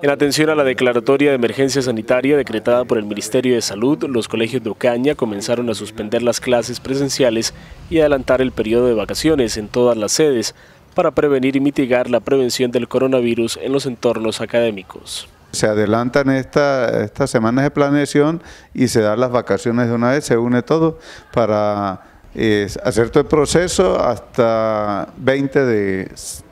En atención a la declaratoria de emergencia sanitaria decretada por el Ministerio de Salud, los colegios de Ocaña comenzaron a suspender las clases presenciales y adelantar el periodo de vacaciones en todas las sedes para prevenir y mitigar la prevención del coronavirus en los entornos académicos. Se adelantan estas semanas de planeación y se dan las vacaciones de una vez, se une todo para es hacer todo el proceso hasta 20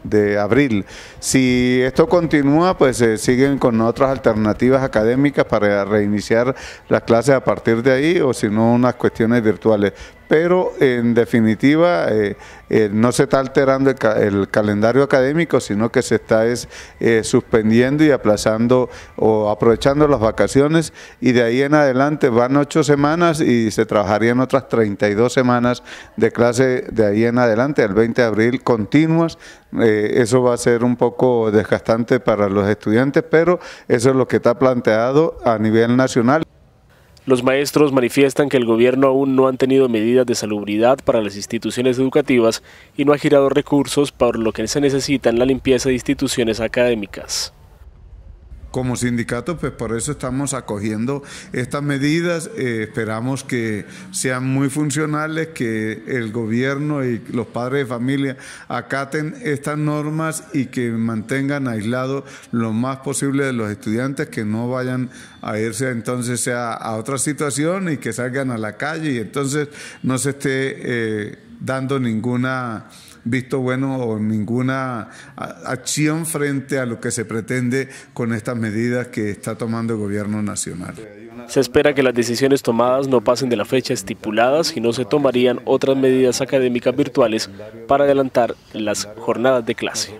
de, abril. Si esto continúa, pues se eh, siguen con otras alternativas académicas para reiniciar las clases a partir de ahí o si no unas cuestiones virtuales pero en definitiva eh, eh, no se está alterando el, calendario académico, sino que se está eh, suspendiendo y aplazando o aprovechando las vacaciones y de ahí en adelante van ocho semanas y se trabajarían otras 32 semanas de clase de ahí en adelante, el 20 de abril continuas. eso va a ser un poco desgastante para los estudiantes, pero eso es lo que está planteado a nivel nacional. Los maestros manifiestan que el gobierno aún no han tenido medidas de salubridad para las instituciones educativas y no ha girado recursos por lo que se necesitan la limpieza de instituciones académicas como sindicato, pues por eso estamos acogiendo estas medidas. Eh, esperamos que sean muy funcionales, que el gobierno y los padres de familia acaten estas normas y que mantengan aislados lo más posible de los estudiantes, que no vayan a irse entonces a otra situación y que salgan a la calle y entonces no se esté eh, dando ninguna visto bueno o ninguna acción frente a lo que se pretende con estas medidas que está tomando el gobierno nacional. Se espera que las decisiones tomadas no pasen de la fecha estipulada, no se tomarían otras medidas académicas virtuales para adelantar las jornadas de clase.